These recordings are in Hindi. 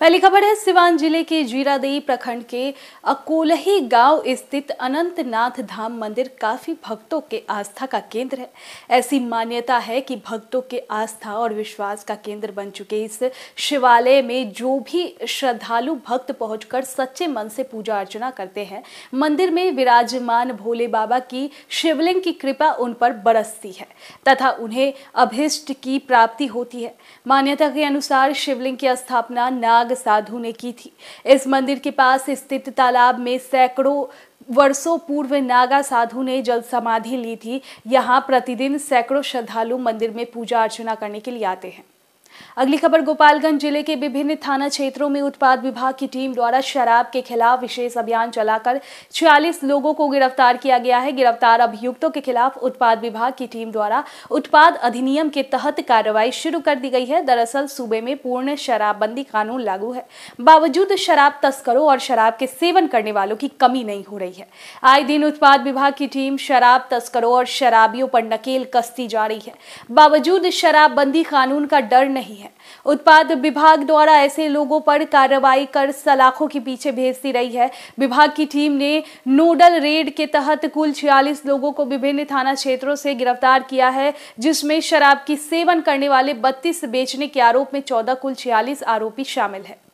पहली खबर है सिवान जिले के जीरादेई प्रखंड के अकोलही गांव स्थित अनंतनाथ धाम मंदिर काफी भक्तों के आस्था का केंद्र है ऐसी मान्यता है कि भक्तों के आस्था और विश्वास का केंद्र बन चुके इस शिवालय में जो भी श्रद्धालु भक्त पहुंचकर सच्चे मन से पूजा अर्चना करते हैं मंदिर में विराजमान भोले बाबा की शिवलिंग की कृपा उन पर बरसती है तथा उन्हें अभिष्ट की प्राप्ति होती है मान्यता के अनुसार शिवलिंग की स्थापना नाग त्याग साधु ने की थी इस मंदिर के पास स्थित तालाब में सैकड़ों वर्षों पूर्व नागा साधु ने जल समाधि ली थी यहाँ प्रतिदिन सैकड़ों श्रद्धालु मंदिर में पूजा अर्चना करने के लिए आते हैं अगली खबर गोपालगंज जिले के विभिन्न थाना क्षेत्रों में उत्पाद विभाग की टीम द्वारा शराब के खिलाफ विशेष अभियान चलाकर 46 लोगों को गिरफ्तार किया गया है गिरफ्तार अभियुक्तों के खिलाफ उत्पाद विभाग की टीम द्वारा उत्पाद अधिनियम के तहत कार्रवाई शुरू कर दी गई है दरअसल सूबे में पूर्ण शराबबंदी कानून लागू है बावजूद शराब तस्करों और शराब के सेवन करने वालों की कमी नहीं हो रही है आए दिन उत्पाद विभाग की टीम शराब तस्करों और शराबियों पर नकेल कसती जा रही है बावजूद शराबबंदी कानून का डर नहीं रही है उत्पाद विभाग द्वारा ऐसे लोगों पर कार्रवाई कर सलाखों के पीछे भेजती रही है विभाग की टीम ने नोडल रेड के तहत कुल छियालीस लोगों को विभिन्न थाना क्षेत्रों से गिरफ्तार किया है जिसमें शराब की सेवन करने वाले बत्तीस बेचने के आरोप में चौदह कुल छियालीस आरोपी शामिल है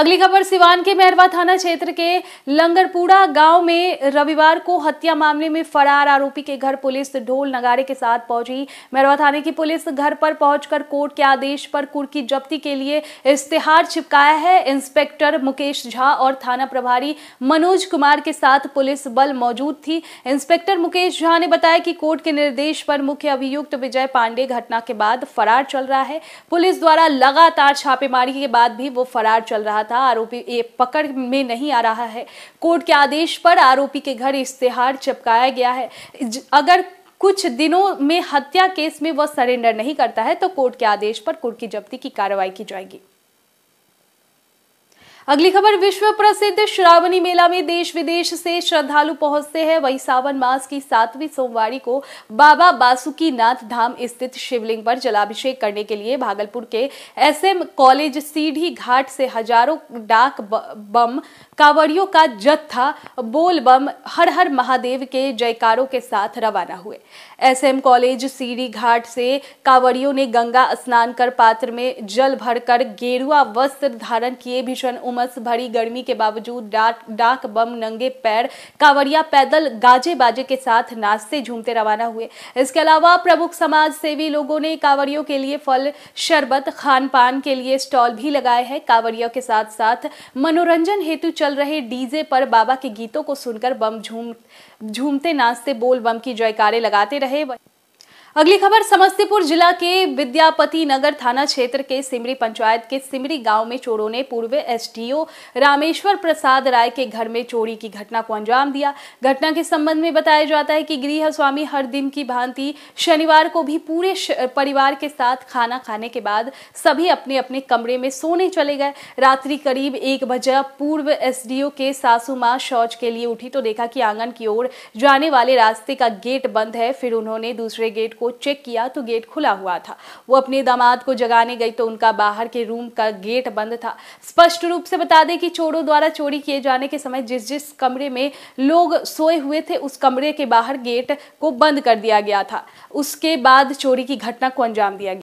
अगली खबर सिवान के मेहरवा थाना क्षेत्र के लंगरपुड़ा गांव में रविवार को हत्या मामले में फरार आरोपी के घर पुलिस ढोल नगारे के साथ पहुंची मेहरवा थाने की पुलिस घर पर पहुंचकर कोर्ट के आदेश पर कुर्की जब्ती के लिए इश्तेहार चिपकाया है इंस्पेक्टर मुकेश झा और थाना प्रभारी मनोज कुमार के साथ पुलिस बल मौजूद थी इंस्पेक्टर मुकेश झा ने बताया कि कोर्ट के निर्देश पर मुख्य अभियुक्त विजय पांडे घटना के बाद फरार चल रहा है पुलिस द्वारा लगातार छापेमारी के बाद भी वो फरार चल रहा रहा था आरोपी ये पकड़ में नहीं आ रहा है कोर्ट के आदेश पर आरोपी के घर इश्तेहार चिपकाया गया है अगर कुछ दिनों में हत्या केस में वह सरेंडर नहीं करता है तो कोर्ट के आदेश पर कुर्की जब्ती की कार्रवाई की जाएगी अगली खबर विश्व प्रसिद्ध श्रावणी मेला में देश विदेश से श्रद्धालु पहुंचते हैं वही सावन मास की सातवीं सोमवारी को बाबा बासुकी नाथ धाम स्थित शिवलिंग पर जलाभिषेक करने के लिए भागलपुर के एसएम कॉलेज सीढ़ी घाट से हजारों डाक बम कावड़ियों का जत्था बोल बम हर हर महादेव के जयकारों के साथ रवाना हुए एसएम कॉलेज सीढ़ी घाट से कावड़ियों ने गंगा स्नान कर पात्र में जल भरकर गेरुआ वस्त्र धारण किए भीषण उमस भरी गर्मी के बावजूद डाक बम नंगे पैर कांवरिया पैदल गाजे बाजे के साथ नाचते झूमते रवाना हुए इसके अलावा प्रमुख समाज सेवी लोगों ने कांवरियों के लिए फल शरबत खान पान के लिए स्टॉल भी लगाए हैं कांवरियों के साथ साथ मनोरंजन हेतु चल रहे डीजे पर बाबा के गीतों को सुनकर बम झूम झूमते नाचते बोल बम की जयकारे लगाते रहे अगली खबर समस्तीपुर जिला के विद्यापति नगर थाना क्षेत्र के सिमरी पंचायत के सिमरी गांव में चोरों ने पूर्व एसडीओ रामेश्वर प्रसाद राय के घर में चोरी की घटना को अंजाम दिया घटना के संबंध में बताया जाता है कि गृह स्वामी हर दिन की भांति शनिवार को भी पूरे परिवार के साथ खाना खाने के बाद सभी अपने अपने कमरे में सोने चले गए रात्रि करीब एक बजे पूर्व एस के सासू माँ शौच के लिए उठी तो देखा कि आंगन की ओर जाने वाले रास्ते का गेट बंद है फिर उन्होंने दूसरे गेट को चेक किया तो गेट खुला हुआ था वो अपने दामाद को जगाने गई तो उनका बाहर के रूम का गेट बंद था स्पष्ट रूप से बता दें कि चोरों द्वारा चोरी किए जाने के समय जिस जिस कमरे में लोग सोए हुए थे उस कमरे के बाहर गेट को बंद कर दिया गया था उसके बाद चोरी की घटना को अंजाम दिया गया